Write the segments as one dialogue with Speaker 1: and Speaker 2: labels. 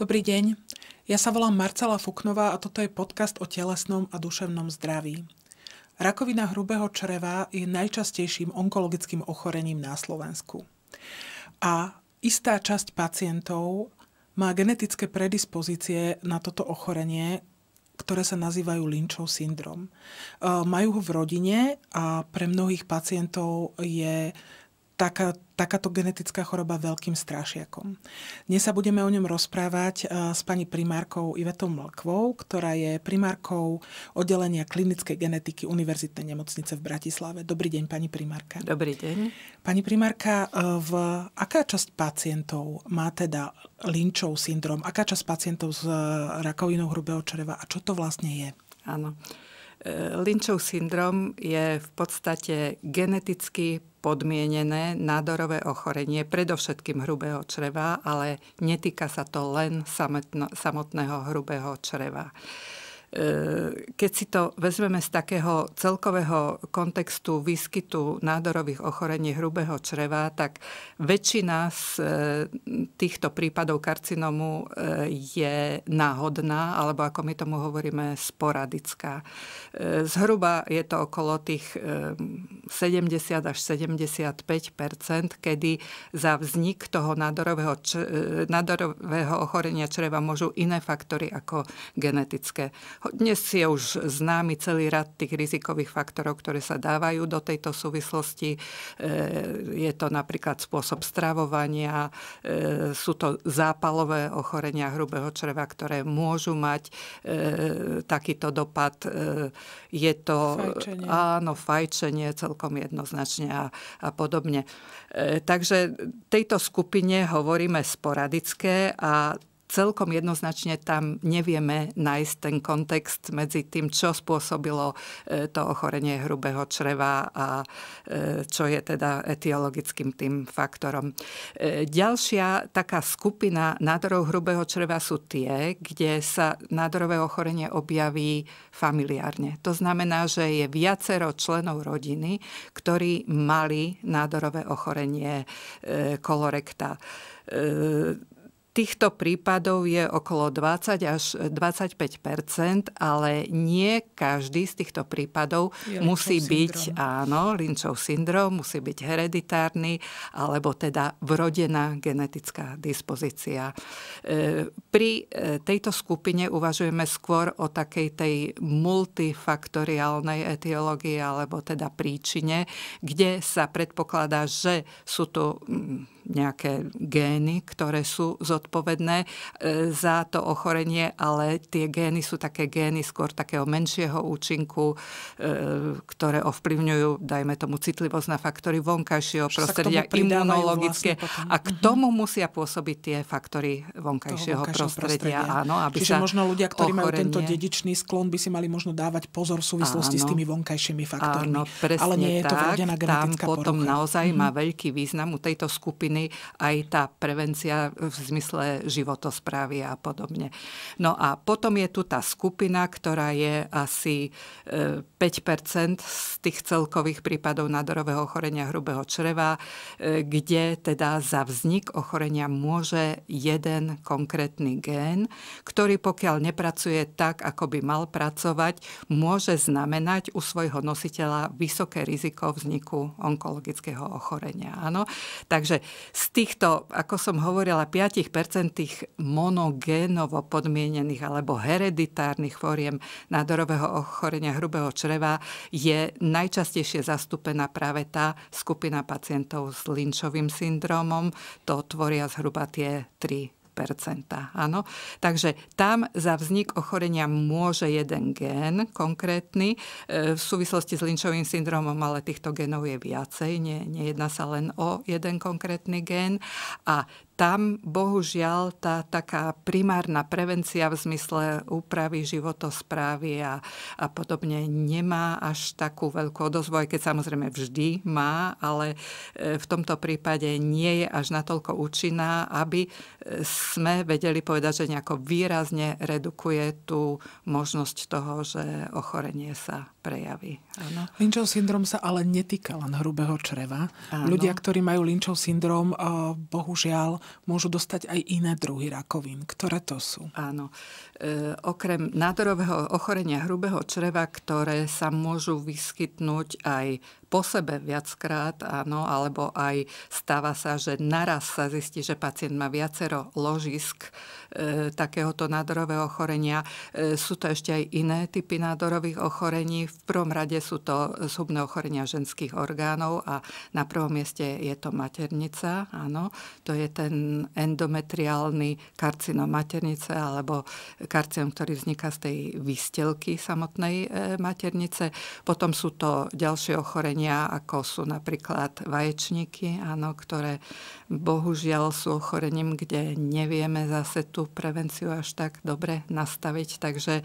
Speaker 1: Dobrý deň, ja sa volám Marcela Fuknová a toto je podcast o telesnom a duševnom zdraví. Rakovina hrubého čreva je najčastejším onkologickým ochorením na Slovensku. A istá časť pacientov má genetické predispozície na toto ochorenie, ktoré sa nazývajú Lynchov syndrom. E, majú ho v rodine a pre mnohých pacientov je taká, takáto genetická choroba veľkým strašiakom. Dnes sa budeme o ňom rozprávať eh, s pani primárkou Ivetou Mlkvou, ktorá je primárkou oddelenia klinickej genetiky Univerzitnej nemocnice v Bratislave. Dobrý deň, pani primárka. Dobrý deň. Pani primárka, eh, v, aká časť pacientov má teda Lynchov syndrom? Aká časť pacientov s eh, rakovinou hrubého čreva? A čo to vlastne je? Áno. Lynchov syndrom je v podstate
Speaker 2: geneticky podmienené nádorové ochorenie, predovšetkým hrubého čreva, ale netýka sa to len samotného hrubého čreva. E, keď si to vezmeme z takého celkového kontextu výskytu nádorových ochorení hrubého čreva, tak väčšina z e, týchto prípadov karcinomu e, je náhodná, alebo ako my tomu hovoríme, sporadická. Zhruba je to okolo tých 70 až 75 kedy za vznik toho nádorového, nádorového ochorenia čreva môžu iné faktory ako genetické. Dnes je už známy celý rad tých rizikových faktorov, ktoré sa dávajú do tejto súvislosti. E, je to napríklad spôsob stravovania, e, sú to zápalové ochorenia hrubého čreva, ktoré môžu mať e, takýto dopad. Je to fajčenie. áno, fajčenie celkom jednoznačne a, a podobne. Takže tejto skupine hovoríme sporadické a celkom jednoznačne tam nevieme nájsť ten kontext medzi tým, čo spôsobilo e, to ochorenie hrubého čreva a e, čo je teda etiologickým tým faktorom. E, ďalšia taká skupina nádorov hrubého čreva sú tie, kde sa nádorové ochorenie objaví familiárne. To znamená, že je viacero členov rodiny, ktorí mali nádorové ochorenie kolorekta Týchto prípadov je okolo 20 až 25 ale nie každý z týchto prípadov je musí Lynchov byť, syndrom. áno, Lynchov syndrom, musí byť hereditárny, alebo teda vrodená genetická dispozícia. E, pri e, tejto skupine uvažujeme skôr o takej tej multifaktoriálnej etiológii, alebo teda príčine, kde sa predpokladá, že sú tu mm, nejaké gény, ktoré sú zodpovedné e, za to ochorenie, ale tie gény sú také gény skôr takého menšieho účinku, e, ktoré ovplyvňujú, dajme tomu, citlivosť na faktory vonkajšieho prostredia, vlastne imunologické. Vlastne a k mhm. tomu musia pôsobiť tie faktory vonkajšieho, vonkajšieho prostredia. prostredia. Áno, aby Čiže sa možno ľudia, ktorí ochorenie... majú tento
Speaker 1: dedičný sklon, by si mali možno dávať pozor v súvislosti áno, s tými vonkajšími faktormi. Áno, presne ale nie je tak, to vrodená genetická Tam potom porucha. naozaj mm má mhm.
Speaker 2: veľký význam u tejto skupiny rakoviny, aj tá prevencia v zmysle životosprávy a podobne. No a potom je tu tá skupina, ktorá je asi 5 e, z tých celkových prípadov nádorového ochorenia hrubého čreva, e, kde teda za vznik ochorenia môže jeden konkrétny gén, ktorý pokiaľ nepracuje tak, ako by mal pracovať, môže znamenať u svojho nositeľa vysoké riziko vzniku onkologického ochorenia. Áno? Takže z týchto, ako som hovorila, 5% tých monogénovo podmienených alebo hereditárnych fóriem nádorového ochorenia hrubého čreva je najčastejšie zastúpená práve tá skupina pacientov s Lynchovým syndromom. To tvoria zhruba tie 3 Áno? Takže tam za vznik ochorenia môže jeden gén konkrétny. E, v súvislosti s Lynchovým syndromom ale týchto genov je viacej, nie, nejedná sa len o jeden konkrétny gén. A tam bohužiaľ tá taká primárna prevencia v zmysle úpravy životosprávy a, a podobne nemá až takú veľkú odozvu, aj keď samozrejme vždy má, ale e, v tomto prípade nie je až natoľko účinná, aby e, sme vedeli povedať, že nejako výrazne redukuje tú možnosť toho, že ochorenie sa prejavy.
Speaker 1: Áno. Lynchov syndrom sa ale netýka len hrubého čreva. Áno. Ľudia, ktorí majú Lynchov syndrom, eh, bohužiaľ môžu dostať aj iné druhy rakovín. Ktoré to sú? Áno. E, okrem
Speaker 2: nádorového ochorenia hrubého čreva, ktoré sa môžu vyskytnúť aj po sebe viackrát, áno, alebo aj stáva sa, že naraz sa zistí, že pacient má viacero ložisk, E, takéhoto nádorového ochorenia. E, sú to ešte aj iné typy nádorových ochorení. V prvom rade sú to zhubné ochorenia ženských orgánov a na prvom mieste je to maternica. Áno, to je ten endometriálny karcinom maternice alebo karcinom, ktorý vzniká z tej výstelky samotnej e, maternice. Potom sú to ďalšie ochorenia, ako sú napríklad vaječníky, áno, ktoré bohužiaľ sú ochorením, kde nevieme zase tu tú prevenciu až tak dobre nastaviť, takže e,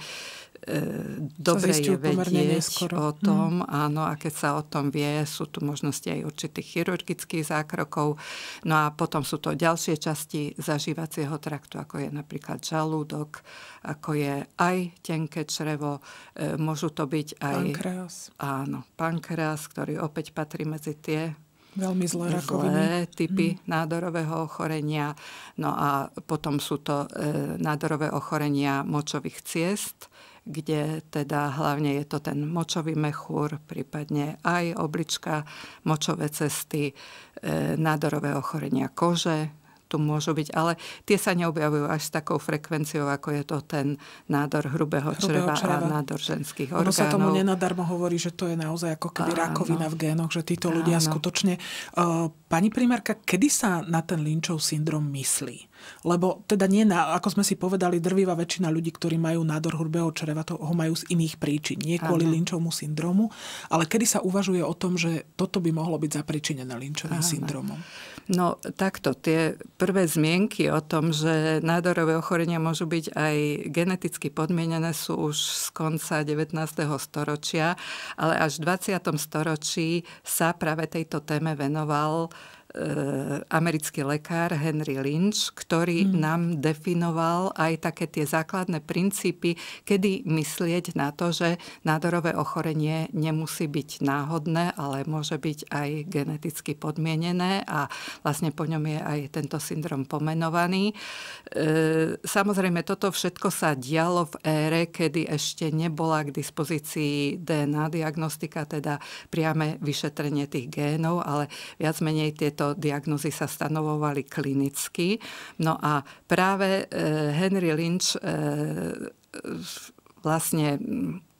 Speaker 2: dobre je vedieť o tom, mm. áno, a keď sa o tom vie, sú tu možnosti aj určitých chirurgických zákrokov, no a potom sú to ďalšie časti zažívacieho traktu, ako je napríklad žalúdok, ako je aj tenké črevo, e, môžu to byť aj... Pankreas. Áno, pankreas, ktorý opäť patrí medzi tie Veľmi zlé Zlé typy mm. nádorového ochorenia. No a potom sú to e, nádorové ochorenia močových ciest, kde teda hlavne je to ten močový mechúr, prípadne aj oblička, močové cesty, e, nádorové ochorenia kože, tu môžu byť, ale tie sa neobjavujú až s takou frekvenciou, ako je to ten nádor hrubého, hrubého čreva, čreva a nádor ženských orgánov. Ono sa tomu
Speaker 1: nenadarmo hovorí, že to je naozaj ako keby Áno. rakovina v génoch, že títo ľudia Áno. skutočne... Uh, pani primárka, kedy sa na ten Lynchov syndrom myslí? Lebo teda nie na, ako sme si povedali, drvivá väčšina ľudí, ktorí majú nádor hrubého čreva, to ho majú z iných príčin. Nie kvôli Lynchovmu syndromu, ale kedy sa uvažuje o tom, že toto by mohlo byť zapričinené Lynčovým Áno. syndromom? No takto, tie prvé
Speaker 2: zmienky o tom, že nádorové ochorenia môžu byť aj geneticky podmienené, sú už z konca 19. storočia, ale až v 20. storočí sa práve tejto téme venoval Eh, americký lekár Henry Lynch, ktorý mm. nám definoval aj také tie základné princípy, kedy myslieť na to, že nádorové ochorenie nemusí byť náhodné, ale môže byť aj geneticky podmienené a vlastne po ňom je aj tento syndrom pomenovaný. Eh, samozrejme, toto všetko sa dialo v ére, kedy ešte nebola k dispozícii DNA diagnostika, teda priame vyšetrenie tých génov, ale viac menej tieto tieto diagnozy sa stanovovali klinicky. No a práve eh, Henry Lynch eh, vlastne mm,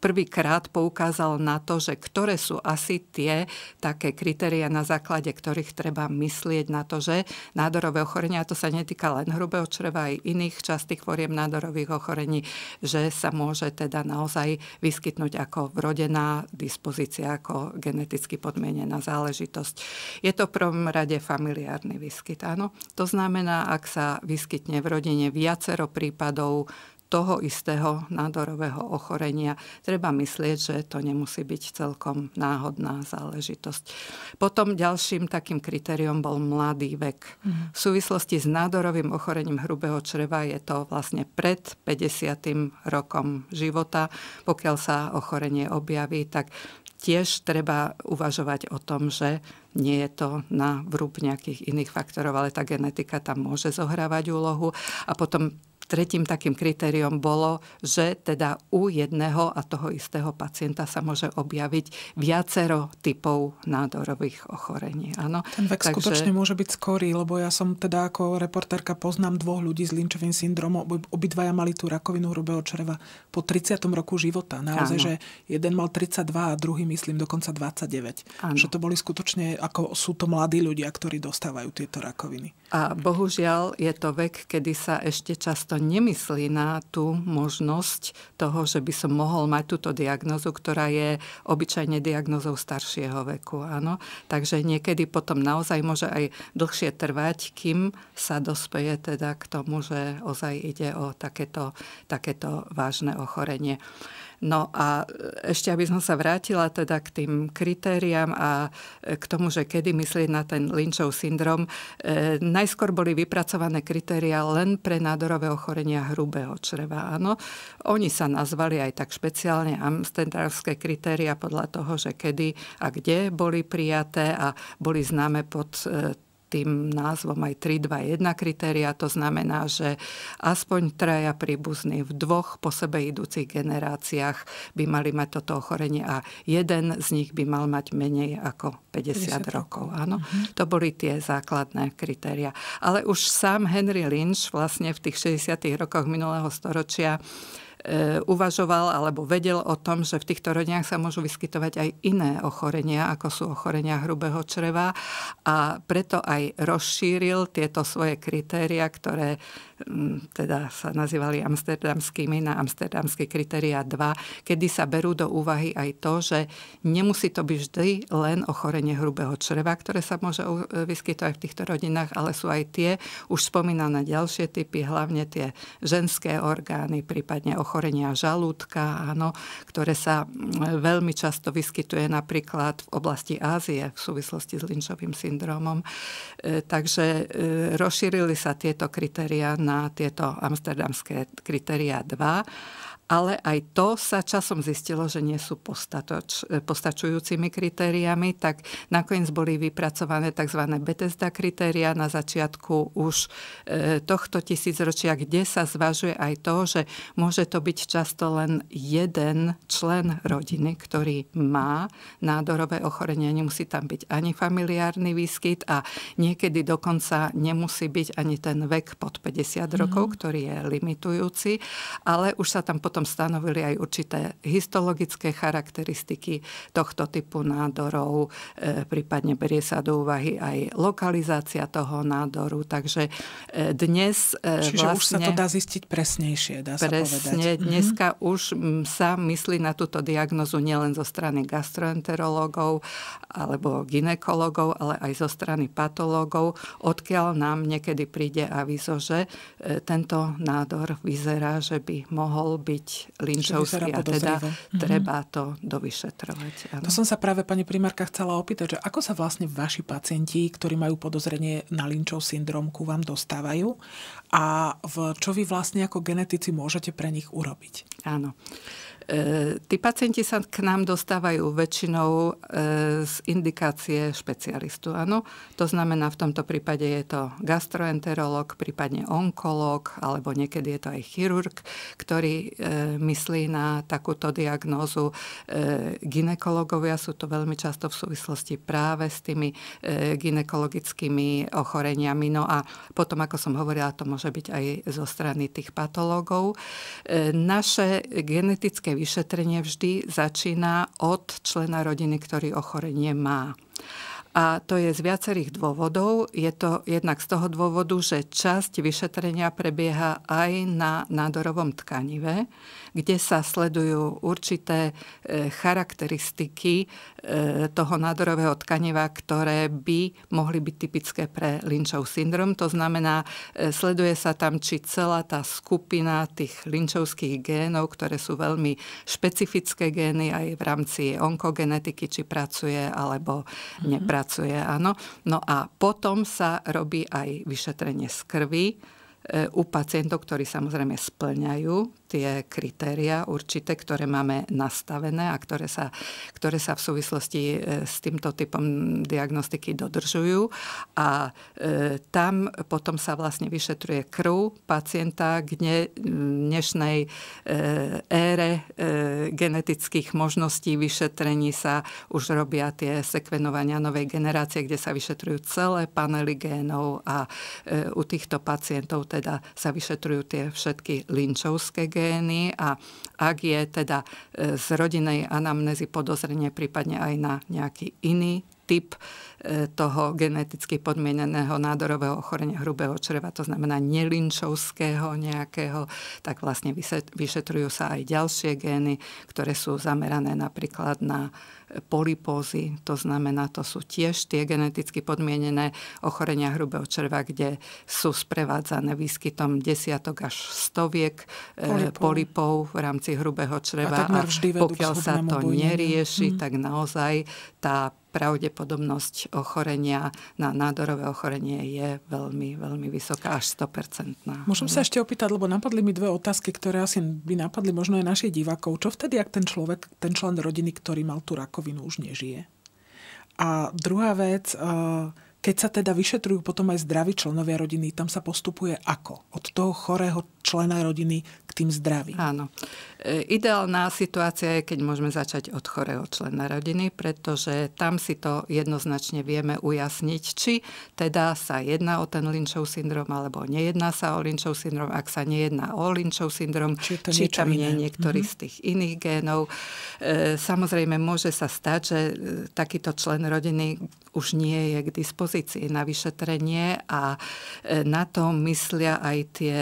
Speaker 2: prvýkrát poukázal na to, že ktoré sú asi tie také kritéria, na základe ktorých treba myslieť na to, že nádorové ochorenia, a to sa netýka len hrubého čreva, aj iných častých foriem nádorových ochorení, že sa môže teda naozaj vyskytnúť ako vrodená dispozícia, ako geneticky podmienená záležitosť. Je to v prvom rade familiárny výskyt, áno. To znamená, ak sa vyskytne v rodine viacero prípadov toho istého nádorového ochorenia. Treba myslieť, že to nemusí byť celkom náhodná záležitosť. Potom ďalším takým kritériom bol mladý vek. Mhm. V súvislosti s nádorovým ochorením hrubého čreva je to vlastne pred 50. rokom života. Pokiaľ sa ochorenie objaví, tak tiež treba uvažovať o tom, že nie je to na vrúb nejakých iných faktorov, ale tá genetika tam môže zohrávať úlohu. A potom Tretím takým kritériom bolo, že teda u jedného a toho istého pacienta sa môže objaviť viacero typov
Speaker 1: nádorových ochorení. Áno. Ten vek Takže... skutočne môže byť skorý, lebo ja som teda ako reportérka poznám dvoch ľudí s Lynčovým syndromom, obidvaja mali tú rakovinu hrubého čreva po 30. roku života. Naozaj, Áno. že jeden mal 32 a druhý, myslím, dokonca 29. Áno. Že to boli skutočne, ako sú to mladí ľudia, ktorí dostávajú tieto rakoviny. A bohužiaľ
Speaker 2: je to vek, kedy sa ešte často nemyslí na tú možnosť toho, že by som mohol mať túto diagnozu, ktorá je obyčajne diagnozou staršieho veku. Áno? Takže niekedy potom naozaj môže aj dlhšie trvať, kým sa dospeje teda k tomu, že ozaj ide o takéto, takéto vážne ochorenie. No a ešte, aby som sa vrátila teda k tým kritériám a e, k tomu, že kedy myslieť na ten Lynchov syndrom, e, najskôr boli vypracované kritéria len pre nádorové ochorenia hrubého čreva. Áno, oni sa nazvali aj tak špeciálne amsterdamské kritéria podľa toho, že kedy a kde boli prijaté a boli známe pod e, tým názvom aj 3-2-1 kritéria. To znamená, že aspoň traja príbuzní v dvoch po sebe idúcich generáciách by mali mať toto ochorenie a jeden z nich by mal mať menej ako 50, 50 rokov. Áno. Uh-huh. To boli tie základné kritéria. Ale už sám Henry Lynch vlastne v tých 60. rokoch minulého storočia E, uvažoval alebo vedel o tom, že v týchto rodinách sa môžu vyskytovať aj iné ochorenia, ako sú ochorenia hrubého čreva a preto aj rozšíril tieto svoje kritéria, ktoré teda sa nazývali amsterdamskými na amsterdamské kritéria 2, kedy sa berú do úvahy aj to, že nemusí to byť vždy len ochorenie hrubého čreva, ktoré sa môže e, vyskytovať v týchto rodinách, ale sú aj tie už spomínané ďalšie typy, hlavne tie ženské orgány, prípadne ochorenia žalúdka, áno, ktoré sa veľmi často vyskytuje napríklad v oblasti Ázie v súvislosti s lynčovým syndromom. E, takže e, rozšírili sa tieto kritériá na tieto amsterdamské kritéria 2 ale aj to sa časom zistilo, že nie sú postatoč, postačujúcimi kritériami, tak nakoniec boli vypracované tzv. Bethesda kritéria na začiatku už e, tohto tisícročia, kde sa zvažuje aj to, že môže to byť často len jeden člen rodiny, ktorý má nádorové ochorenie, nemusí tam byť ani familiárny výskyt a niekedy dokonca nemusí byť ani ten vek pod 50 rokov, mm. ktorý je limitujúci, ale už sa tam potom potom stanovili aj určité histologické charakteristiky tohto typu nádorov, e, prípadne berie sa do úvahy aj lokalizácia toho nádoru. Takže e, dnes e, Čiže vlastne... už sa to vlastne dá zistiť presnejšie, dá sa presne, povedať. Dneska mm-hmm. už sa myslí na túto diagnozu nielen zo strany gastroenterológov alebo ginekologov, ale aj zo strany patológov, odkiaľ nám niekedy príde avizo, že tento nádor vyzerá, že by mohol byť byť linčovský a teda mm-hmm. treba mhm. to dovyšetrovať. Ano. To som
Speaker 1: sa práve, pani primárka, chcela opýtať, že ako sa vlastne vaši pacienti, ktorí majú podozrenie na linčov syndrom, ku vám dostávajú a v, čo vy vlastne ako genetici môžete pre nich urobiť? Áno.
Speaker 2: E, tí pacienti sa k nám dostávajú väčšinou e, z indikácie špecialistu. Áno? To znamená, v tomto prípade je to gastroenterolog, prípadne onkolog, alebo niekedy je to aj chirurg, ktorý e, myslí na takúto diagnózu. Ginekologovia sú to veľmi často v súvislosti práve s tými ginekologickými ochoreniami. No a potom, ako som hovorila, to môže byť aj zo strany tých patológov. Naše genetické vyšetrenie vždy začína od člena rodiny, ktorý ochorenie má. A to je z viacerých dôvodov. Je to jednak z toho dôvodu, že časť vyšetrenia prebieha aj na nádorovom tkanive, kde sa sledujú určité e, charakteristiky e, toho nádorového tkaniva, ktoré by mohli byť typické pre Lynchov syndrom. To znamená, e, sleduje sa tam, či celá tá skupina tých Lynchovských génov, ktoré sú veľmi špecifické gény aj v rámci onkogenetiky, či pracuje alebo mhm. nepracuje. Áno. No a potom sa robí aj vyšetrenie z krvi, u pacientov, ktorí samozrejme splňajú tie kritéria určité, ktoré máme nastavené a ktoré sa, ktoré sa v súvislosti e, s týmto typom diagnostiky dodržujú. A e, tam potom sa vlastne vyšetruje krv pacienta k ne, dnešnej e, ére e, genetických možností vyšetrení sa už robia tie sekvenovania novej generácie, kde sa vyšetrujú celé panely génov a e, u týchto pacientov teda sa vyšetrujú tie všetky linčovské gény gény a ak je teda e, z rodinej anamnézy podozrenie prípadne aj na nejaký iný typ toho geneticky podmieneného nádorového ochorenia hrubého čreva, to znamená nelinčovského nejakého, tak vlastne vyšetrujú sa aj ďalšie gény, ktoré sú zamerané napríklad na polipózy, to znamená, to sú tiež tie geneticky podmienené ochorenia hrubého čreva, kde sú sprevádzané výskytom desiatok až stoviek e, polipov, polipov v rámci hrubého čreva a, a pokiaľ sa to bojne. nerieši, hmm. tak naozaj tá pravdepodobnosť ochorenia na nádorové ochorenie je veľmi, veľmi vysoká, až 100%. Môžem sa ešte
Speaker 1: opýtať, lebo napadli mi dve otázky, ktoré asi by napadli možno aj našich divákov. Čo vtedy, ak ten človek, ten člen rodiny, ktorý mal tú rakovinu, už nežije? A druhá vec, uh, keď sa teda vyšetrujú potom aj zdraví členovia rodiny, tam sa postupuje ako? Od toho chorého člena rodiny k tým zdravým. Áno. E,
Speaker 2: ideálna situácia je, keď môžeme začať od chorého člena rodiny, pretože tam si to jednoznačne vieme ujasniť, či teda sa jedná o ten Lynchov syndrom, alebo nejedná sa o Lynchov syndrom. Ak sa nejedná o Lynchov syndrom, či, či tam iné. je niektorý mm-hmm. z tých iných génov. E, samozrejme, môže sa stať, že e, takýto člen rodiny už nie je k dispozícii dispozícii na vyšetrenie a e, na to myslia aj tie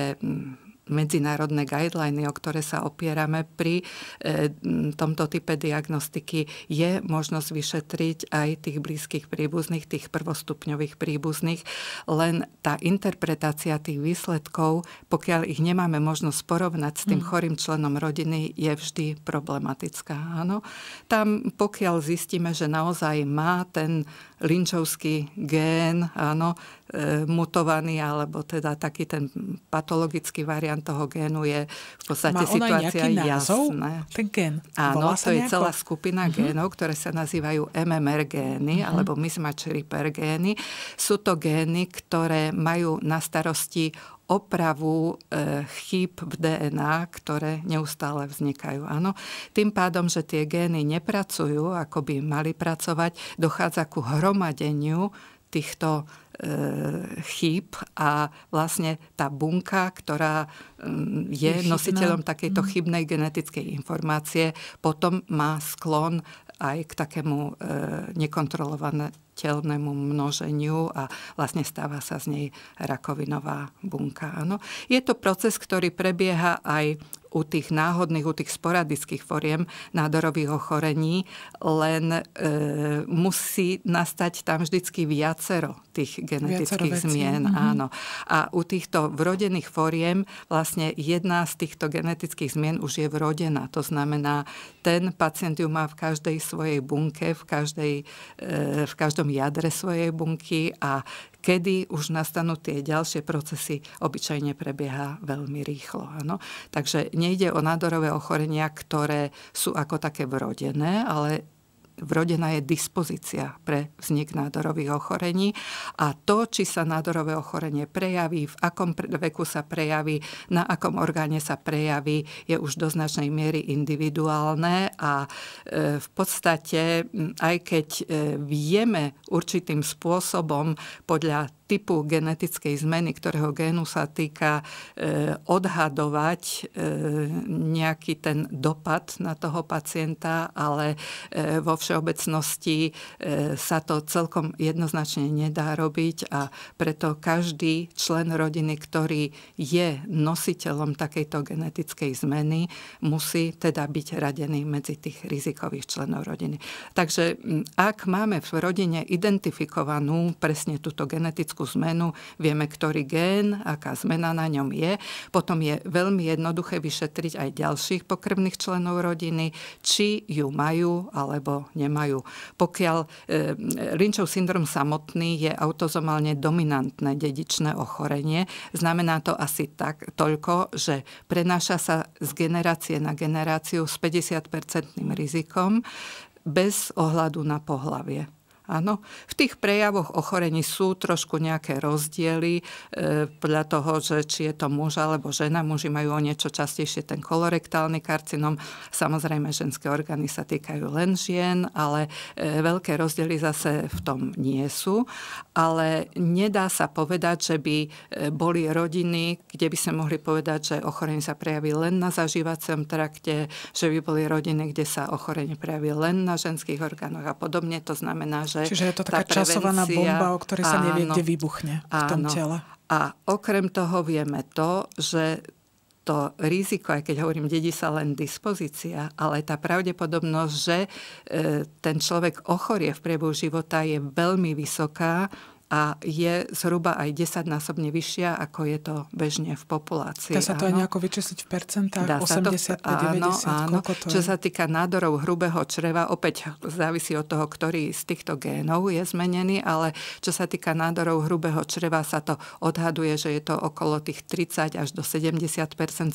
Speaker 2: medzinárodné guideliny, o ktoré sa opierame pri e, tomto type diagnostiky, je možnosť vyšetriť aj tých blízkych príbuzných, tých prvostupňových príbuzných. Len tá interpretácia tých výsledkov, pokiaľ ich nemáme možnosť porovnať s tým mm. chorým členom rodiny, je vždy problematická. Áno? Tam, pokiaľ zistíme, že naozaj má ten linčovský gén, áno, e, mutovaný, alebo teda taký ten patologický variant toho génu je v podstate Má situácia jasná. Ten gén. Áno, to je celá skupina uh-huh. génov, ktoré sa nazývajú MMR gény, uh-huh. alebo mismatch repair gény. Sú to gény, ktoré majú na starosti opravu e, chýb v DNA, ktoré neustále vznikajú. Áno. Tým pádom, že tie gény nepracujú, ako by mali pracovať, dochádza ku hromadeniu týchto e, chýb a vlastne tá bunka, ktorá mm, je Chybná. nositeľom takejto mhm. chybnej genetickej informácie, potom má sklon aj k takému e, nekontrolovanému telnému množeniu a vlastne stáva sa z nej rakovinová bunka. Áno. Je to proces, ktorý prebieha aj u tých náhodných, u tých sporadických foriem nádorových ochorení, len e, musí nastať tam vždycky viacero tých genetických viacero zmien. Mm-hmm. Áno. A u týchto vrodených foriem vlastne jedna z týchto genetických zmien už je vrodená. To znamená, ten pacient ju má v každej svojej bunke, v, každej, e, v každom jadre svojej bunky a kedy už nastanú tie ďalšie procesy, obyčajne prebieha veľmi rýchlo. Áno? Takže nejde o nádorové ochorenia, ktoré sú ako také vrodené, ale vrodená je dispozícia pre vznik nádorových ochorení a to, či sa nádorové ochorenie prejaví, v akom veku sa prejaví, na akom orgáne sa prejaví, je už do značnej miery individuálne a e, v podstate, aj keď e, vieme určitým spôsobom podľa typu genetickej zmeny, ktorého génu sa týka e, odhadovať e, nejaký ten dopad na toho pacienta, ale e, vo všeobecnosti e, sa to celkom jednoznačne nedá robiť a preto každý člen rodiny, ktorý je nositeľom takejto genetickej zmeny, musí teda byť radený medzi tých rizikových členov rodiny. Takže ak máme v rodine identifikovanú presne túto genetickú genetickú zmenu, vieme, ktorý gén, aká zmena na ňom je. Potom je veľmi jednoduché vyšetriť aj ďalších pokrvných členov rodiny, či ju majú alebo nemajú. Pokiaľ e, Rinčov syndrom samotný je autozomálne dominantné dedičné ochorenie, znamená to asi tak toľko, že prenáša sa z generácie na generáciu s 50-percentným rizikom bez ohľadu na pohlavie. Áno, v tých prejavoch ochorení sú trošku nejaké rozdiely e, podľa toho, že či je to muž alebo žena. Muži majú o niečo častejšie ten kolorektálny karcinom. Samozrejme, ženské orgány sa týkajú len žien, ale e, veľké rozdiely zase v tom nie sú. Ale nedá sa povedať, že by e, boli rodiny, kde by sme mohli povedať, že ochorenie sa prejaví len na zažívacom trakte, že by boli rodiny, kde sa ochorenie prejaví len na ženských orgánoch a podobne. To znamená, že že Čiže je to taká prevencia, časovaná bomba, o ktorej sa áno, nevie, kde vybuchne v áno. tom tele. A okrem toho vieme to, že to riziko, aj keď hovorím, dedí sa len dispozícia, ale tá pravdepodobnosť, že e, ten človek ochorie v priebehu života je veľmi vysoká, a je zhruba aj 10-násobne vyššia, ako je to bežne v populácii. Dá sa to áno. aj nejako
Speaker 1: vyčísliť v percentách? Dá 80, to, 90, áno, áno. To Čo je?
Speaker 2: sa týka nádorov hrubého čreva, opäť závisí od toho, ktorý z týchto génov je zmenený, ale čo sa týka nádorov hrubého čreva, sa to odhaduje, že je to okolo tých 30 až do 70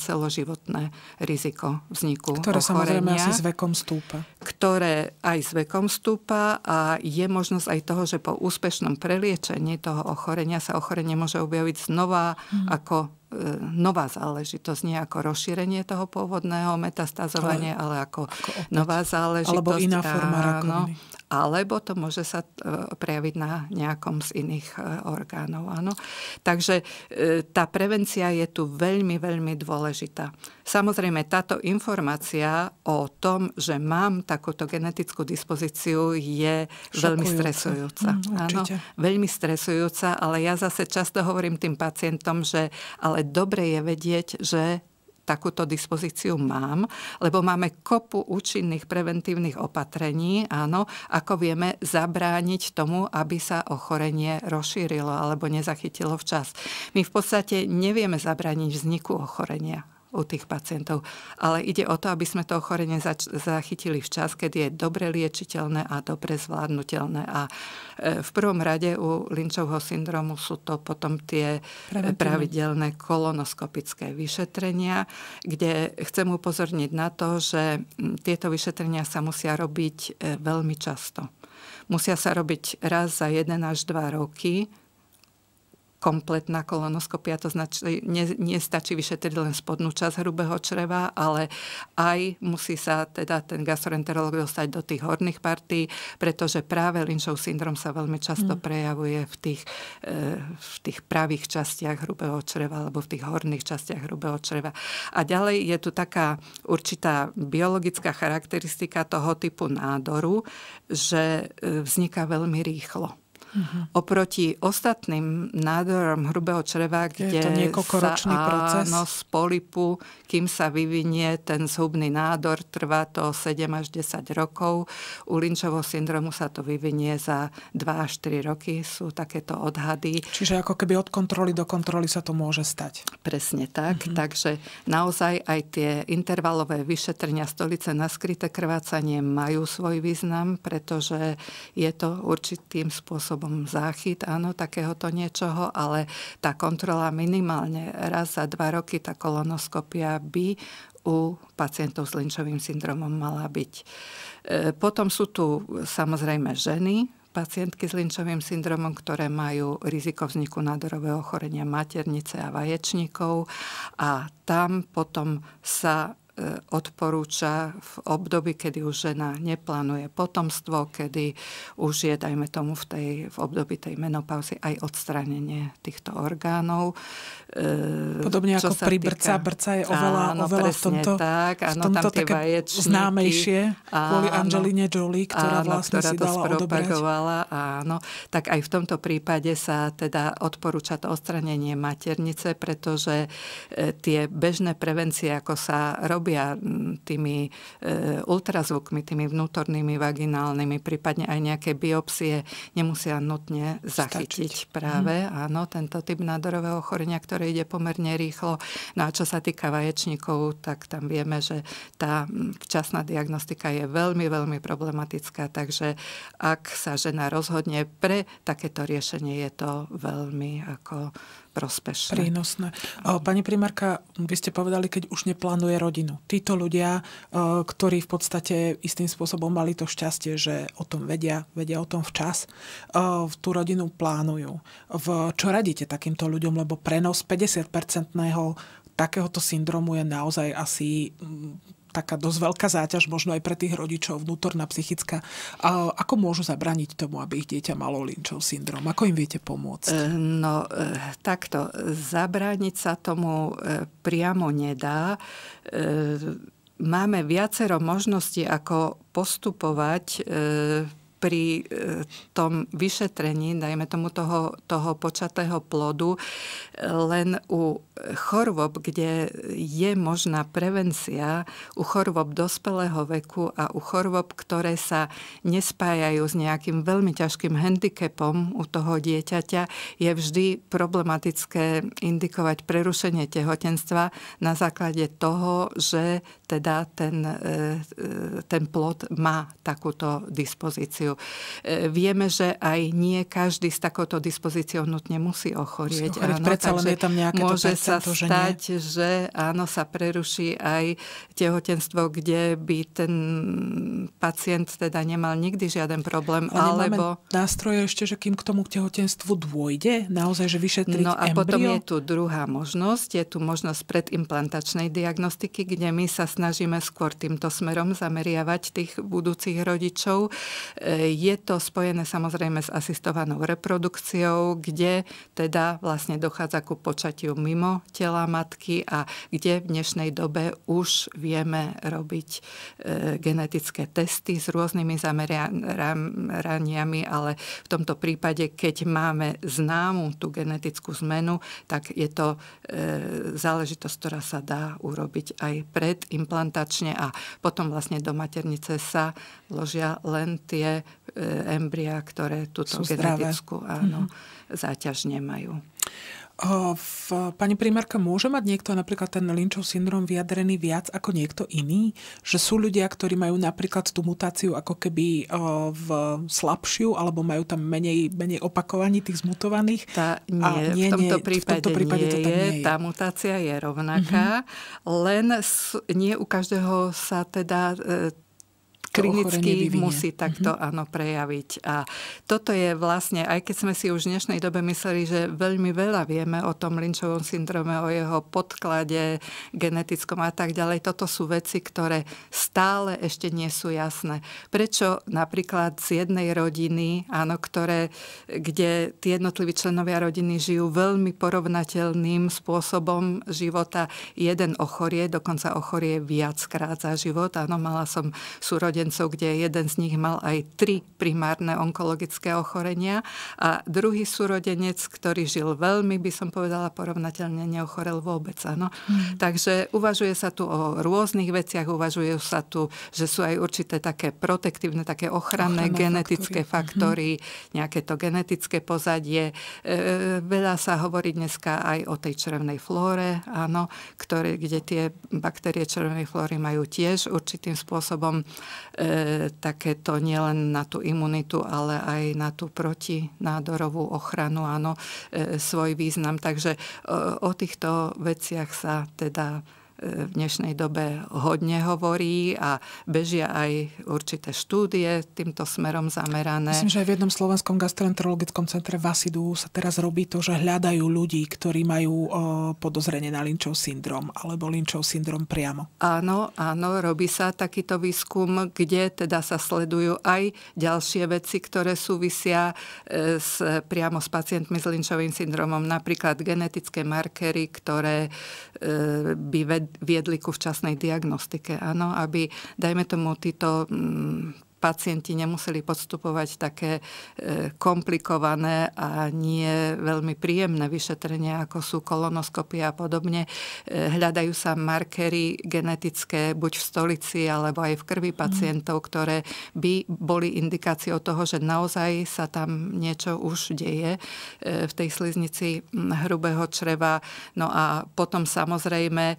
Speaker 2: celoživotné riziko vzniku Ktoré samozrejme asi s
Speaker 1: vekom stúpa.
Speaker 2: Ktoré aj s vekom stúpa a je možnosť aj toho, že po úspešnom preliečení liečenie toho ochorenia sa ochorenie môže objaviť znova mm. ako e, nová záležitosť, nie ako rozšírenie toho pôvodného metastazovania, ale, ale ako, ako nová záležitosť. Alebo iná forma rakoviny alebo to môže sa e, prejaviť na nejakom z iných e, orgánov. Áno. Takže e, tá prevencia je tu veľmi, veľmi dôležitá. Samozrejme, táto informácia o tom, že mám takúto genetickú dispozíciu, je Šokujúca. veľmi stresujúca. Mm, áno, veľmi stresujúca, ale ja zase často hovorím tým pacientom, že ale dobre je vedieť, že takúto dispozíciu mám, lebo máme kopu účinných preventívnych opatrení, áno, ako vieme zabrániť tomu, aby sa ochorenie rozšírilo alebo nezachytilo včas. My v podstate nevieme zabrániť vzniku ochorenia, u tých pacientov. Ale ide o to, aby sme to ochorenie zač- zachytili čas, keď je dobre liečiteľné a dobre zvládnutelné. A e, v prvom rade u Lynčovho syndromu sú to potom tie Preventívne. pravidelné kolonoskopické vyšetrenia, kde chcem upozorniť na to, že tieto vyšetrenia sa musia robiť e, veľmi často. Musia sa robiť raz za 1 až 2 roky kompletná kolonoskopia, to znači, nestačí vyšetriť len spodnú časť hrubého čreva, ale aj musí sa teda ten gastroenterolog dostať do tých horných partí, pretože práve Lynchov syndrom sa veľmi často mm. prejavuje v tých, e, v tých pravých častiach hrubého čreva alebo v tých horných častiach hrubého čreva. A ďalej je tu taká určitá biologická charakteristika toho typu nádoru, že e, vzniká veľmi rýchlo uh-huh. oproti ostatným nádorom hrubého čreva, kde je to sa, proces. Áno, z polipu, kým sa vyvinie ten zhubný nádor, trvá to 7 až 10 rokov. U Lynchovho syndromu sa to vyvinie za 2 až 3 roky, sú takéto odhady. Čiže ako keby od kontroly do kontroly sa to môže stať. Presne tak, uh-huh. takže naozaj aj tie intervalové vyšetrenia stolice na skryté krvácanie majú svoj význam, pretože je to určitým spôsobom spôsobom záchyt, áno, takéhoto niečoho, ale tá kontrola minimálne raz za dva roky, tá kolonoskopia by u pacientov s linčovým syndromom mala byť. E, potom sú tu samozrejme ženy, pacientky s linčovým syndromom, ktoré majú riziko vzniku nádorového ochorenia maternice a vaječníkov a tam potom sa E, odporúča v období, kedy už žena neplánuje potomstvo, kedy už je, dajme tomu, v, tej, v období tej menopauzy aj odstránenie týchto orgánov. E, Podobne ako pri týka. brca. Brca je oveľa, áno, oveľa v tomto, tak, áno, v tomto tam také vaječníky. známejšie áno, kvôli Angeline Jolie, ktorá áno, vlastne ktorá si dala spropagovala, áno. Tak aj v tomto prípade sa teda odporúča to odstranenie maternice, pretože e, tie bežné prevencie, ako sa robia tými e, ultrazvukmi, tými vnútornými vaginálnymi, prípadne aj nejaké biopsie, nemusia nutne zachytiť Stačiť. Mhm. práve, áno, tento typ nádorového ochorenia, ktoré ktoré ide pomerne rýchlo. No a čo sa týka vaječníkov, tak tam vieme, že tá včasná diagnostika je veľmi, veľmi problematická, takže ak sa žena rozhodne
Speaker 1: pre takéto riešenie, je to veľmi ako prospešné. Prínosné. E, pani primárka, vy ste povedali, keď už neplánuje rodinu. Títo ľudia, e, ktorí v podstate istým spôsobom mali to šťastie, že o tom vedia, vedia o tom včas, e, tú rodinu plánujú. V, čo radíte takýmto ľuďom? Lebo prenos 50-percentného takéhoto syndromu je naozaj asi taká dosť veľká záťaž možno aj pre tých rodičov, vnútorná psychická. A ako môžu zabraniť tomu, aby ich dieťa malo Lynchov syndrom? Ako im viete pomôcť? Eh, no eh, takto, zabrániť
Speaker 2: sa tomu eh, priamo nedá. Máme viacero možností, ako postupovať pri tom vyšetrení, dajme tomu toho, toho počatého plodu, len u chorob, kde je možná prevencia u chorob dospelého veku a u chorob, ktoré sa nespájajú s nejakým veľmi ťažkým handicapom u toho dieťaťa, je vždy problematické indikovať prerušenie tehotenstva na základe toho, že teda ten, e, e, ten plod má takúto dispozíciu. E, vieme, že aj nie každý s takouto dispozíciou nutne musí ochorieť. Musí ochorieť áno, predsa len je tam nejaké môže to sa to, že stať, nie. že áno, sa preruší aj tehotenstvo, kde by ten pacient teda nemal nikdy žiaden problém. Len alebo
Speaker 1: nástroje ešte, že kým k tomu tehotenstvu dôjde, naozaj, že vyšetriť No a embryo? potom je tu druhá
Speaker 2: možnosť, je tu možnosť predimplantačnej diagnostiky, kde my sa snažíme skôr týmto smerom zameriavať tých budúcich rodičov. E, je to spojené samozrejme s asistovanou reprodukciou, kde teda vlastne dochádza ku počatiu mimo tela matky a kde v dnešnej dobe už vieme robiť e, genetické testy s rôznymi zameraniami, ale v tomto prípade, keď máme známu tú genetickú zmenu, tak je to e, záležitosť, ktorá sa dá urobiť aj predimplantačne a potom vlastne do maternice sa ložia len tie e, embriá, ktoré túto Sú genetickú áno,
Speaker 1: mm-hmm. záťaž nemajú. V pani primárka, môže mať niekto napríklad ten Lynchov syndrom vyjadrený viac ako niekto iný? Že sú ľudia, ktorí majú napríklad tú mutáciu ako keby v slabšiu, alebo majú tam menej, menej opakovaní tých zmutovaných? Tá, nie, a nie, v tomto prípade, v tomto prípade nie, to tam nie je. Tá
Speaker 2: mutácia je rovnaká, mm-hmm. len nie u každého sa teda e,
Speaker 1: klinicky musí
Speaker 2: takto mm-hmm. áno, prejaviť. A toto je vlastne, aj keď sme si už v dnešnej dobe mysleli, že veľmi veľa vieme o tom Lynchovom syndrome, o jeho podklade genetickom a tak ďalej, toto sú veci, ktoré stále ešte nie sú jasné. Prečo napríklad z jednej rodiny, áno, ktoré, kde tí jednotliví členovia rodiny žijú veľmi porovnateľným spôsobom života, jeden ochorie, dokonca ochorie viackrát za život. Áno, mala som súrode súrodencov, kde jeden z nich mal aj tri primárne onkologické ochorenia a druhý súrodenec, ktorý žil veľmi, by som povedala, porovnateľne neochorel vôbec. Áno. Mm. Takže uvažuje sa tu o rôznych veciach, uvažuje sa tu, že sú aj určité také protektívne, také ochranné, Ochrané genetické faktory, mm nejaké to genetické pozadie. E, e, veľa sa hovorí dneska aj o tej črevnej flóre, áno, ktoré, kde tie baktérie červenej flóry majú tiež určitým spôsobom E, takéto nielen na tú imunitu, ale aj na tú protinádorovú ochranu, áno, e, svoj význam. Takže e, o týchto veciach sa teda v dnešnej dobe hodne hovorí a bežia aj určité štúdie týmto smerom zamerané. Myslím, že
Speaker 1: aj v jednom slovenskom gastroenterologickom centre Vasidu sa teraz robí to, že hľadajú ľudí, ktorí majú podozrenie na Lynchov syndrom alebo Lynchov syndrom priamo.
Speaker 2: Áno, áno, robí sa takýto výskum, kde teda sa sledujú aj ďalšie veci, ktoré súvisia e, s, priamo s pacientmi s Lynchovým syndromom, napríklad genetické markery, ktoré e, by ved, viedli ku včasnej diagnostike. Áno, aby, dajme tomu, títo mm, pacienti nemuseli podstupovať také e, komplikované a nie veľmi príjemné vyšetrenia, ako sú kolonoskopie a podobne. E, hľadajú sa markery genetické buď v stolici alebo aj v krvi mhm. pacientov, ktoré by boli indikáciou toho, že naozaj sa tam niečo už deje e, v tej sliznici hrubého čreva. No a potom samozrejme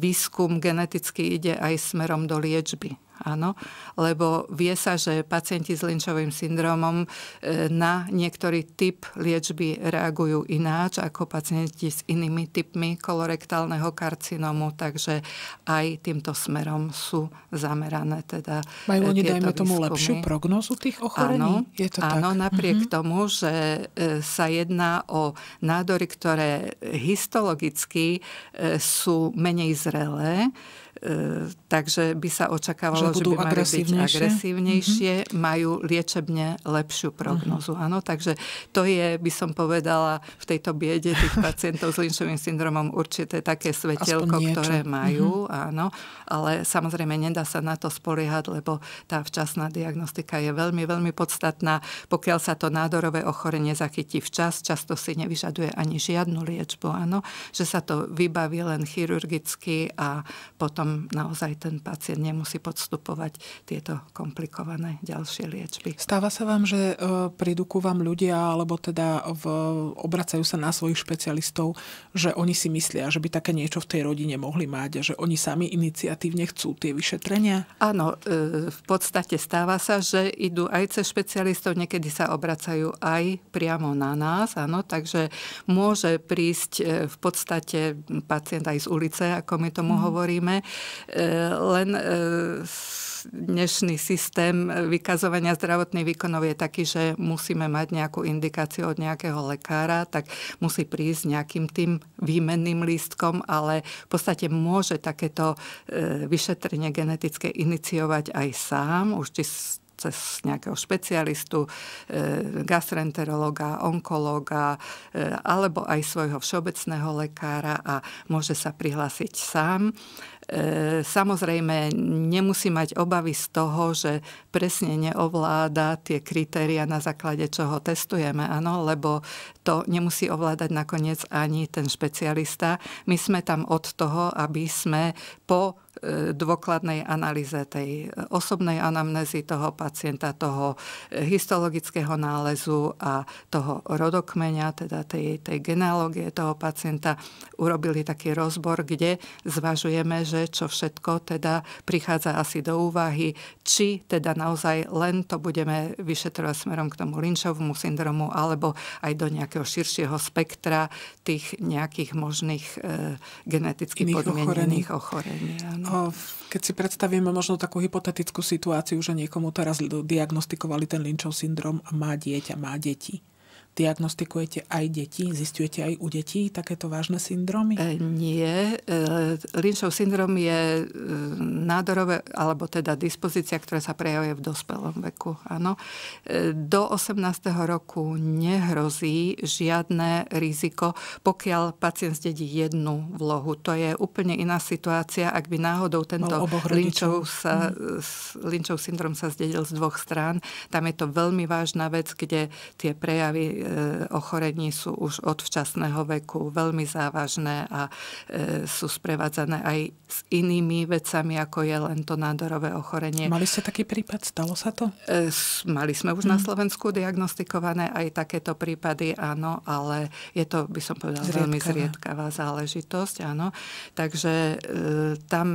Speaker 2: výskum geneticky ide aj smerom do liečby áno, lebo vie sa, že pacienti s Lynchovým syndromom e, na niektorý typ liečby reagujú ináč ako pacienti s inými typmi kolorektálneho karcinomu, takže aj týmto smerom sú zamerané teda e, Majú oni, dajme výskumy. tomu, lepšiu
Speaker 1: prognozu tých ochorení? Áno,
Speaker 2: Je to áno tak? napriek mm-hmm. tomu, že e, sa jedná o nádory, ktoré histologicky sú menej zrelé, E, takže by sa očakávalo, že, že by mali agresívnejšie? byť agresívnejšie, mm-hmm. majú liečebne lepšiu prognozu. Mm-hmm. Áno, takže to je, by som povedala, v tejto biede tých pacientov s Lynchovým syndromom určité také svetelko, ktoré majú, mm-hmm. áno, ale samozrejme nedá sa na to spoliehať, lebo tá včasná diagnostika je veľmi, veľmi podstatná. Pokiaľ sa to nádorové ochorenie zachytí včas, často si nevyžaduje ani žiadnu liečbu, áno, že sa to vybaví len chirurgicky a potom tam naozaj ten pacient
Speaker 1: nemusí podstupovať tieto komplikované ďalšie liečby. Stáva sa vám, že e, prídu ku vám ľudia, alebo teda v, obracajú sa na svojich špecialistov, že oni si myslia, že by také niečo v tej rodine mohli mať, a že oni sami iniciatívne chcú tie vyšetrenia?
Speaker 2: Áno, e, v podstate stáva sa, že idú aj cez špecialistov, niekedy sa obracajú aj priamo na nás, áno, takže môže prísť e, v podstate pacient aj z ulice, ako my tomu mm. hovoríme, E, len e, dnešný systém vykazovania zdravotných výkonov je taký, že musíme mať nejakú indikáciu od nejakého lekára, tak musí prísť nejakým tým výmenným lístkom, ale v podstate môže takéto e, vyšetrenie genetické iniciovať aj sám, už či cez nejakého špecialistu, e, gastroenterológa, onkológa e, alebo aj svojho všeobecného lekára a môže sa prihlásiť sám. E, samozrejme, nemusí mať obavy z toho, že presne neovláda tie kritéria, na základe čoho testujeme, áno, lebo to nemusí ovládať nakoniec ani ten špecialista. My sme tam od toho, aby sme po E, dôkladnej analýze tej osobnej anamnézy toho pacienta, toho e, histologického nálezu a toho rodokmeňa, teda tej, tej genealógie toho pacienta, urobili taký rozbor, kde zvažujeme, že čo všetko teda prichádza asi do úvahy, či teda naozaj len to budeme vyšetrovať smerom k tomu Lynchovmu syndromu alebo aj do nejakého širšieho spektra tých nejakých možných e, geneticky
Speaker 1: podmienených ochorení. ochorení áno. Keď si predstavíme možno takú hypotetickú situáciu, že niekomu teraz diagnostikovali ten Lynchov syndrom a má dieťa, má deti diagnostikujete aj deti? Zistujete aj u detí takéto vážne syndromy? E, nie. E, Lynchov syndrom je e, nádorové,
Speaker 2: alebo teda dispozícia, ktorá sa prejavuje v dospelom veku. Áno. E, do 18. roku nehrozí žiadne riziko, pokiaľ pacient zdedí jednu vlohu. To je úplne iná situácia, ak by náhodou tento Lynchov, sa, mm. Lynchov syndrom sa zdedil z dvoch strán. Tam je to veľmi vážna vec, kde tie prejavy E, ochorení sú už od včasného veku veľmi závažné a e, sú sprevádzané aj s inými vecami, ako je len to nádorové ochorenie. Mali ste taký prípad? Stalo sa to? E, mali sme už hmm. na mhm. Slovensku diagnostikované aj takéto prípady, áno, ale je to, by som povedala, zriedkavá. veľmi zriedkavá záležitosť, áno. Takže tam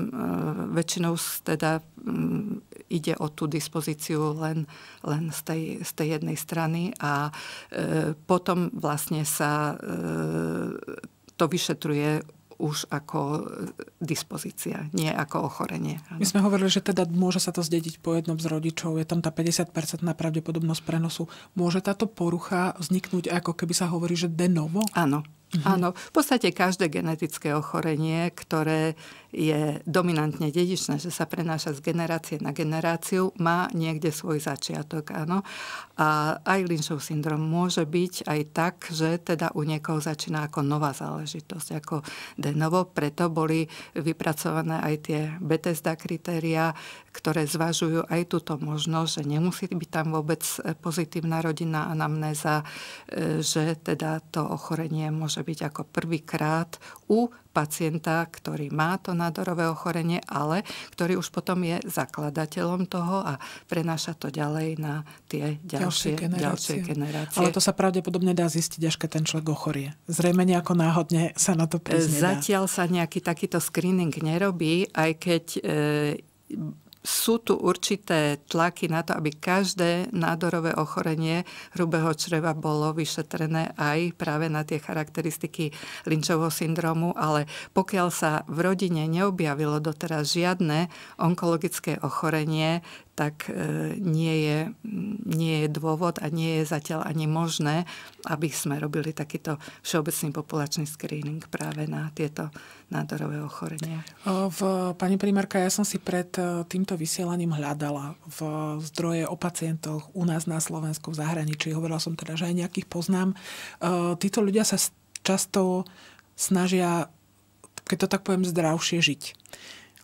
Speaker 2: väčšinou teda mm, ide o tú dispozíciu len, len z, tej, z tej jednej strany a e, potom vlastne sa e, to vyšetruje už ako dispozícia, nie ako ochorenie. My sme
Speaker 1: hovorili, že teda môže sa to zdediť po jednom z rodičov, je tam tá 50 na pravdepodobnosť prenosu. Môže táto porucha vzniknúť, ako keby sa hovorí, že de novo? Áno. Mhm. Áno, v podstate každé
Speaker 2: genetické ochorenie, ktoré je dominantne dedičné, že sa prenáša z generácie na generáciu, má niekde svoj začiatok, áno. A aj Lynchov syndrom môže byť aj tak, že teda u niekoho začína ako nová záležitosť, ako de novo. Preto boli vypracované aj tie Bethesda kritéria, ktoré zvažujú aj túto možnosť, že nemusí byť tam vôbec pozitívna rodina anamnéza, e, že teda to ochorenie môže byť ako prvýkrát u pacienta, ktorý má to nádorové ochorenie, ale ktorý už potom je
Speaker 1: zakladateľom toho a prenáša to ďalej na tie ďalšie, ďalšie, generácie. ďalšie generácie. Ale to sa pravdepodobne dá zistiť, až keď ten človek ochorie. Zrejme nejako náhodne sa na to prizne. Zatiaľ
Speaker 2: sa nejaký takýto screening nerobí, aj keď e, sú tu určité tlaky na to, aby každé nádorové ochorenie hrubého čreva bolo vyšetrené aj práve na tie charakteristiky Lynchovho syndromu, ale pokiaľ sa v rodine neobjavilo doteraz žiadne onkologické ochorenie, tak e, nie je, nie je dôvod a nie je zatiaľ ani možné, aby sme robili takýto všeobecný populačný screening práve na tieto nádorové ochorenia.
Speaker 1: V, pani primárka, ja som si pred e, týmto vysielaním hľadala v zdroje o pacientoch u nás na Slovensku, v zahraničí. Hovorila som teda, že aj nejakých poznám. E, títo ľudia sa často snažia, keď to tak poviem, zdravšie žiť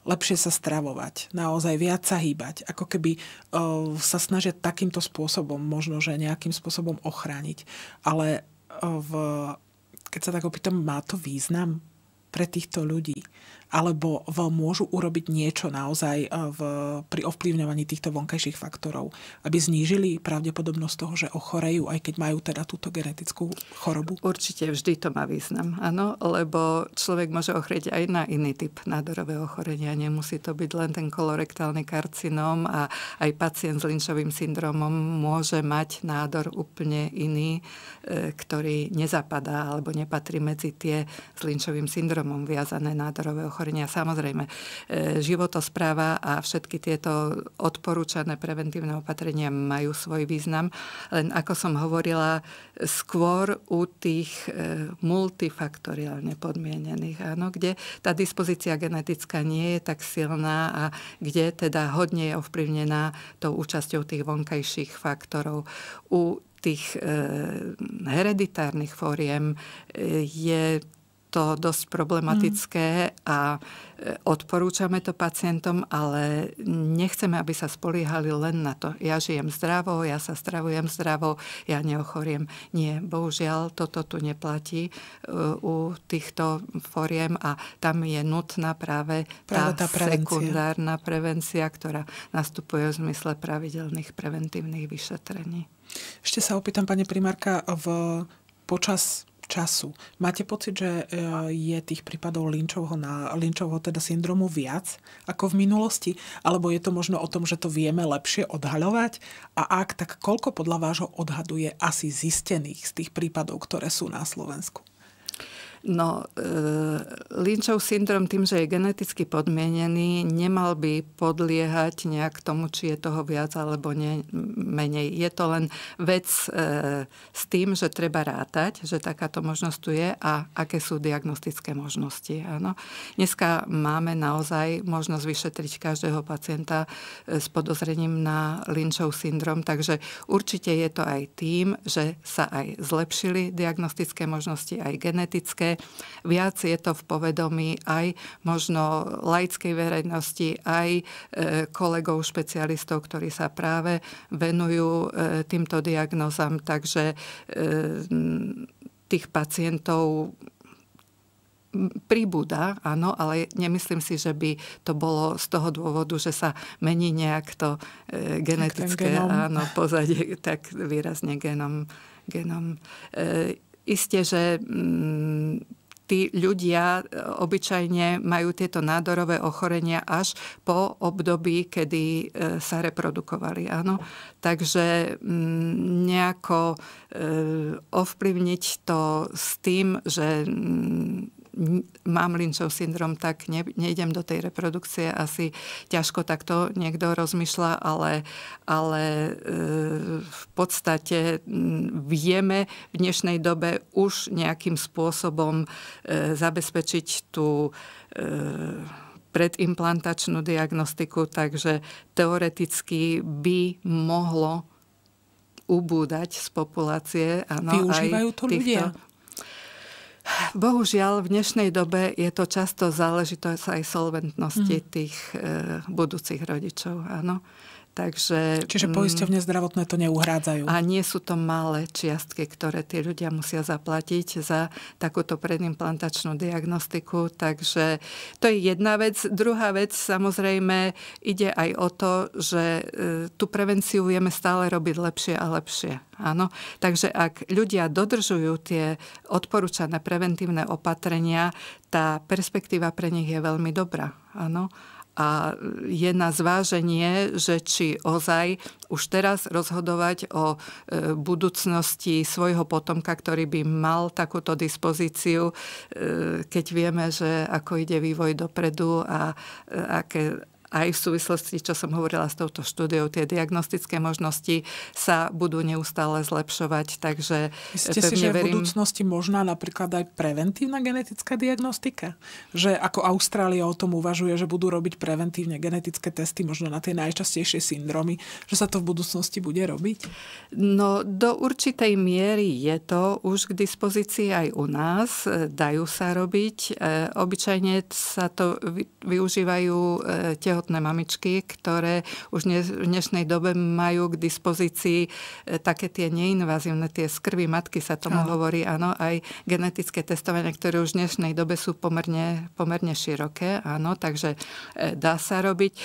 Speaker 1: lepšie sa stravovať, naozaj viac sa hýbať, ako keby sa snažia takýmto spôsobom, možno, že nejakým spôsobom ochrániť. Ale v, keď sa tak opýtam, má to význam? pre týchto ľudí alebo v, môžu urobiť niečo naozaj eh, v, pri ovplyvňovaní týchto vonkajších faktorov, aby znížili pravdepodobnosť toho, že ochorejú, aj keď majú teda túto genetickú chorobu? Určite vždy to má význam, áno, lebo
Speaker 2: človek môže ochrieť aj na iný typ nádorového ochorenia. Nemusí to byť len ten kolorektálny karcinóm a aj pacient s linčovým syndromom môže mať nádor úplne iný, eh, ktorý nezapadá alebo nepatrí medzi tie s linčovým syndromom syndromom viazané nádorové ochorenia. Samozrejme, e, životospráva a všetky tieto odporúčané preventívne opatrenia majú svoj význam, len ako som hovorila, skôr u tých e, multifaktoriálne podmienených, áno, kde tá dispozícia genetická nie je tak silná a kde teda hodne je ovplyvnená tou účasťou tých vonkajších faktorov. U tých e, hereditárnych fóriem e, je to dosť problematické a e, odporúčame to pacientom, ale nechceme, aby sa spoliehali len na to. Ja žijem zdravo, ja sa stravujem zdravo, ja neochoriem. Nie, bohužiaľ, toto tu neplatí e, u týchto foriem a tam je nutná práve, práve tá, tá prevencia. sekundárna prevencia,
Speaker 1: ktorá nastupuje v zmysle pravidelných preventívnych vyšetrení. Ešte sa opýtam, pani primárka, v počas času. Máte pocit, že e, je tých prípadov Lynchovho, na, Lynchovho teda syndromu viac ako v minulosti? Alebo je to možno o tom, že to vieme lepšie odhaľovať? A ak, tak koľko podľa vášho odhaduje asi zistených z tých prípadov, ktoré sú na Slovensku?
Speaker 2: No, e, Lynchov syndrom tým, že je geneticky podmienený, nemal by podliehať nejak tomu, či je toho viac alebo nie, menej. Je to len vec e, s tým, že treba rátať, že takáto možnosť tu je a aké sú diagnostické možnosti. Áno. Dneska máme naozaj možnosť vyšetriť každého pacienta e, s podozrením na Lynchov syndrom, takže určite je to aj tým, že sa aj zlepšili diagnostické možnosti, aj genetické viac je to v povedomí aj možno laickej verejnosti, aj e, kolegov špecialistov, ktorí sa práve venujú e, týmto diagnozám. Takže e, tých pacientov pribúda, áno, ale nemyslím si, že by to bolo z toho dôvodu, že sa mení nejak to e, genetické áno, pozadie, tak výrazne genom. genom. E, Isté, že mm, tí ľudia e, obyčajne majú tieto nádorové ochorenia až po období, kedy e, sa reprodukovali. Áno? Takže mm, nejako e, ovplyvniť to s tým, že mm, mám Lynchov syndrom, tak ne, nejdem do tej reprodukcie. Asi ťažko takto niekto rozmýšľa, ale, ale e, v podstate vieme v dnešnej dobe už nejakým spôsobom e, zabezpečiť tú e, predimplantačnú diagnostiku, takže teoreticky by mohlo ubúdať z populácie. Ano, Využívajú aj to ľudia. týchto, ľudia. Bohužiaľ, v dnešnej dobe je to často záležitosť aj solventnosti mm. tých e, budúcich rodičov. Áno. Takže, Čiže mm, poisťovne zdravotné to neuhrádzajú. A nie sú to malé čiastky, ktoré tí ľudia musia zaplatiť za takúto predimplantačnú diagnostiku. Takže to je jedna vec. Druhá vec, samozrejme, ide aj o to, že e, tú prevenciu vieme stále robiť lepšie a lepšie. Áno. Takže ak ľudia dodržujú tie odporúčané preventívne opatrenia, tá perspektíva pre nich je veľmi dobrá. Áno a je na zváženie, že či ozaj už teraz rozhodovať o e, budúcnosti svojho potomka, ktorý by mal takúto dispozíciu, e, keď vieme, že ako ide vývoj dopredu a e, aké aj v súvislosti, čo som hovorila s touto štúdiou, tie diagnostické možnosti sa budú neustále zlepšovať,
Speaker 1: takže e, Myslíte si, že verím... v budúcnosti možná napríklad aj preventívna genetická diagnostika? Že ako Austrália o tom uvažuje, že budú robiť preventívne genetické testy možno na tie najčastejšie syndromy, že sa to v budúcnosti bude robiť? No, do
Speaker 2: určitej miery je to už k dispozícii aj u nás. E, dajú sa robiť. E, obyčajne sa to využívajú teho tehotné mamičky, ktoré už v dnešnej dobe majú k dispozícii e, také tie neinvazívne, tie skrvy matky sa tomu hovorí, áno, aj genetické testovania, ktoré už v dnešnej dobe sú pomerne, pomerne široké, áno, takže e, dá sa robiť. E,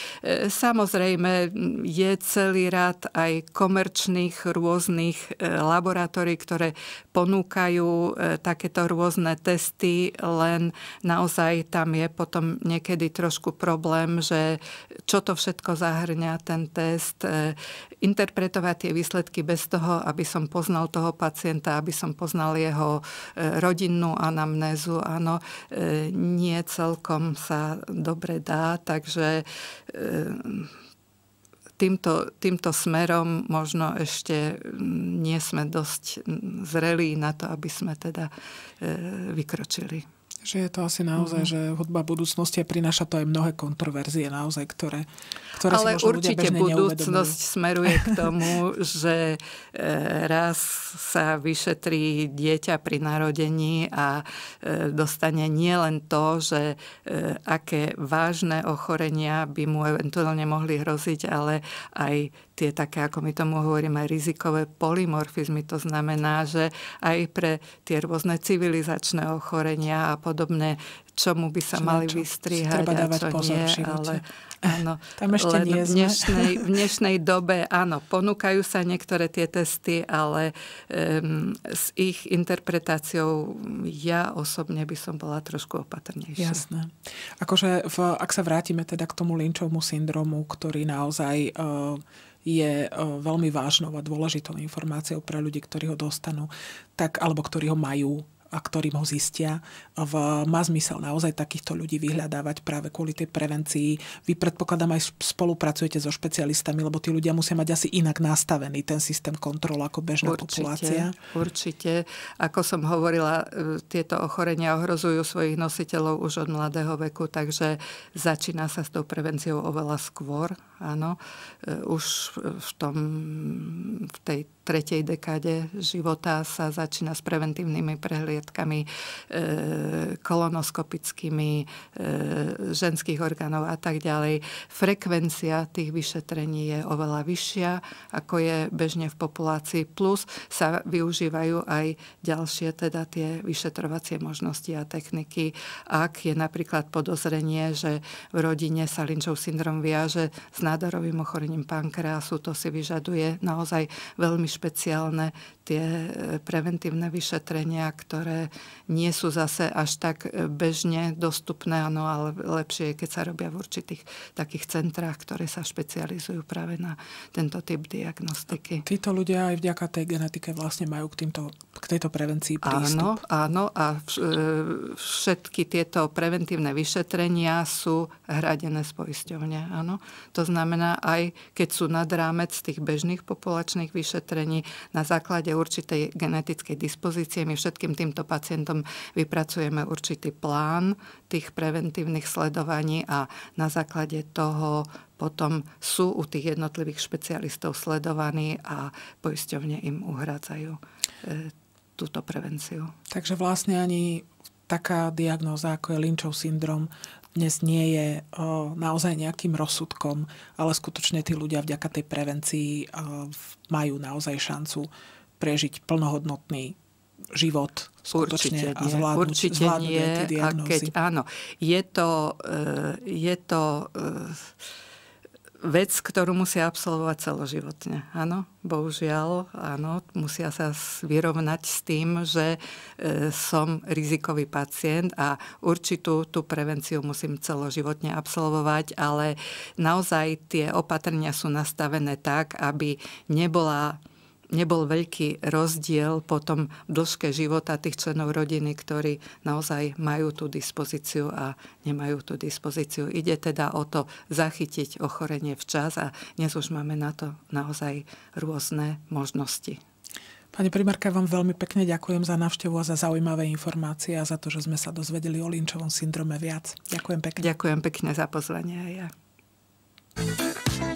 Speaker 2: samozrejme, je celý rád aj komerčných rôznych laboratórií, ktoré ponúkajú takéto rôzne testy, len naozaj tam je potom niekedy trošku problém, že čo to všetko zahrňa ten test, e, interpretovať tie výsledky bez toho, aby som poznal toho pacienta, aby som poznal jeho e, rodinnú anamnézu. Áno, e, nie celkom sa dobre dá, takže týmto, týmto smerom možno ešte mm, nie sme
Speaker 1: dosť mm, zrelí na to, aby sme teda e, vykročili. Že je to asi naozaj, mm-hmm. že hudba budúcnosti a prináša to aj mnohé kontroverzie naozaj, ktoré, ktoré Ale si určite budúcnosť smeruje k tomu,
Speaker 2: že e, raz sa vyšetrí dieťa pri narodení a e, dostane nielen to, že e, aké vážne ochorenia by mu eventuálne mohli hroziť, ale aj tie také, ako my tomu hovoríme, rizikové polymorfizmy. To znamená, že aj pre tie rôzne civilizačné ochorenia a pod podobné, čomu by sa čo mali čo, vystriehať treba dávať a čo pozor nie, v ale áno, Tam ešte len nie v, dnešnej, v dnešnej dobe áno, ponúkajú sa niektoré tie testy, ale
Speaker 1: um, s ich interpretáciou ja osobne by som bola trošku opatrnejšia. Jasné. Akože v, ak sa vrátime teda k tomu Lynchovmu syndromu, ktorý naozaj... Uh, je e, veľmi vážnou a dôležitou informáciou pre ľudí, ktorí ho dostanú, tak, alebo ktorí ho majú, a ktorým ho zistia. V, má zmysel naozaj takýchto ľudí vyhľadávať práve kvôli tej prevencii. Vy predpokladám aj spolupracujete so špecialistami, lebo tí ľudia musia mať asi inak nastavený ten systém kontrol ako bežná určite, populácia.
Speaker 2: Určite. Ako som hovorila, e, tieto ochorenia ohrozujú svojich nositeľov už od mladého veku, takže začína sa s tou prevenciou oveľa skôr áno, e, už v, tom, v tej tretej dekáde života sa začína s preventívnymi prehliadkami e, kolonoskopickými e, ženských orgánov a tak ďalej. Frekvencia tých vyšetrení je oveľa vyššia, ako je bežne v populácii, plus sa využívajú aj ďalšie teda tie vyšetrovacie možnosti a techniky, ak je napríklad podozrenie, že v rodine sa Lynchov syndrom viaže s nádorovým ochorením pankreasu. To si vyžaduje naozaj veľmi špeciálne tie e, preventívne vyšetrenia, ktoré nie sú zase až tak e, bežne dostupné, no ale lepšie je, keď sa robia v určitých takých centrách, ktoré sa špecializujú práve na tento typ diagnostiky. Títo ľudia aj vďaka tej genetike vlastne majú k, týmto, k tejto
Speaker 1: prevencii prístup.
Speaker 2: Áno, áno a e, všetky tieto preventívne vyšetrenia sú hradené z poisťovne, áno. To znamená, znamená aj keď sú nad rámec tých bežných populačných vyšetrení na základe určitej genetickej dispozície. My všetkým týmto pacientom vypracujeme určitý plán tých preventívnych sledovaní a na základe toho potom sú u tých jednotlivých špecialistov sledovaní a poisťovne im uhrádzajú e, túto prevenciu.
Speaker 1: Takže vlastne ani taká diagnóza, ako je Lynchov syndrom, dnes nie je eh, naozaj nejakým rozsudkom, ale skutočne tí ľudia vďaka tej prevencii eh, majú naozaj šancu prežiť plnohodnotný život skutočne určite a zvládnuť, určite zvládnuť nie, tie diagnózy. A keď
Speaker 2: áno, je to, eh, je to vec, ktorú musia absolvovať celoživotne. Áno, bohužiaľ, áno, musia sa vyrovnať s tým, že e, som rizikový pacient a určitú tú prevenciu musím celoživotne absolvovať, ale naozaj tie opatrenia sú nastavené tak, aby nebola nebol veľký rozdiel potom v dĺžke života tých členov rodiny, ktorí naozaj majú tú dispozíciu a nemajú tú dispozíciu. Ide teda o to zachytiť ochorenie včas
Speaker 1: a dnes už máme na to naozaj rôzne možnosti. Pani primárka, vám veľmi pekne ďakujem za návštevu a za zaujímavé informácie a za to, že sme sa dozvedeli o linčovom syndrome viac. Ďakujem pekne. Ďakujem pekne za pozvanie
Speaker 2: aj ja.